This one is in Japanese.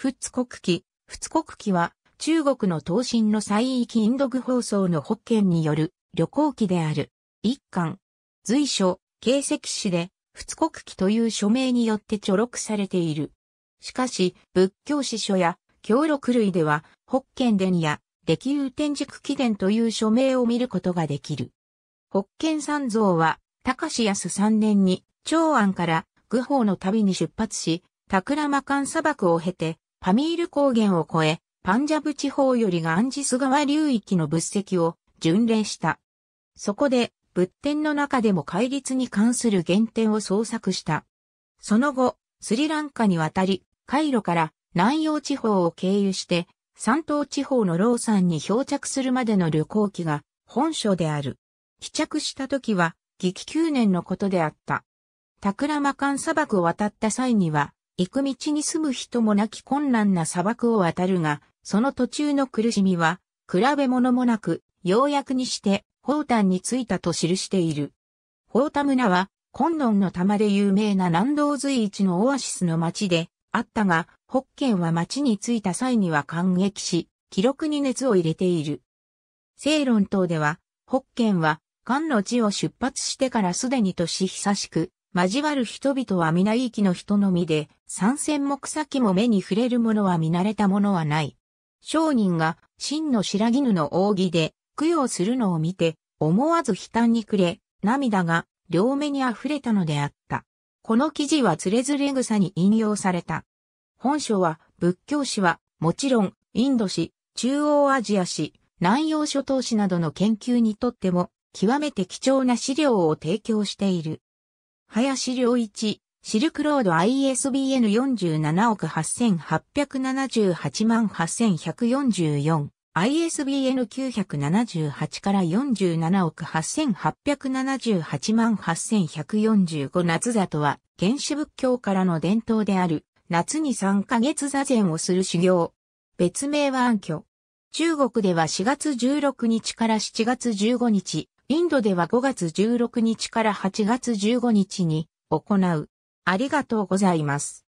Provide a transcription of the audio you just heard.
仏国旗。仏国旗は中国の東進の西域インドグ放送の北県による旅行記である。一巻。随所、形跡誌で仏国旗という署名によって著録されている。しかし、仏教史書や教録類では北県伝や歴有天竺記伝という署名を見ることができる。北県三蔵は高志康三年に長安から愚法の旅に出発し、桜間間砂漠を経て、パミール高原を越え、パンジャブ地方よりガンジス川流域の仏石を巡礼した。そこで、仏典の中でも戒律に関する原点を創作した。その後、スリランカに渡り、カイロから南洋地方を経由して、山東地方のローサンに漂着するまでの旅行記が本書である。帰着した時は、劇9年のことであった。タクラマカン砂漠を渡った際には、行く道に住む人もなき困難な砂漠を渡るが、その途中の苦しみは、比べ物もなく、ようやくにして、宝丹に着いたと記している。宝丹村は、昆ンの玉で有名な南道随一のオアシスの町で、あったが、北県は町に着いた際には感激し、記録に熱を入れている。正論等では、北県は、関の地を出発してからすでに年久しく、交わる人々は皆いい気の人のみで、三千目先も目に触れるものは見慣れたものはない。商人が真の白絹の扇で供養するのを見て、思わず悲嘆に暮れ、涙が両目に溢れたのであった。この記事はつれずれ草に引用された。本書は仏教史はもちろんインド史、中央アジア史、南洋諸島史などの研究にとっても極めて貴重な資料を提供している。林良一、シルクロード ISBN47 億8878万8144。ISBN 978から47億8878万8145夏里は、原始仏教からの伝統である、夏に3ヶ月座禅をする修行。別名は暗居。中国では4月16日から7月15日、インドでは5月16日から8月15日に行う。ありがとうございます。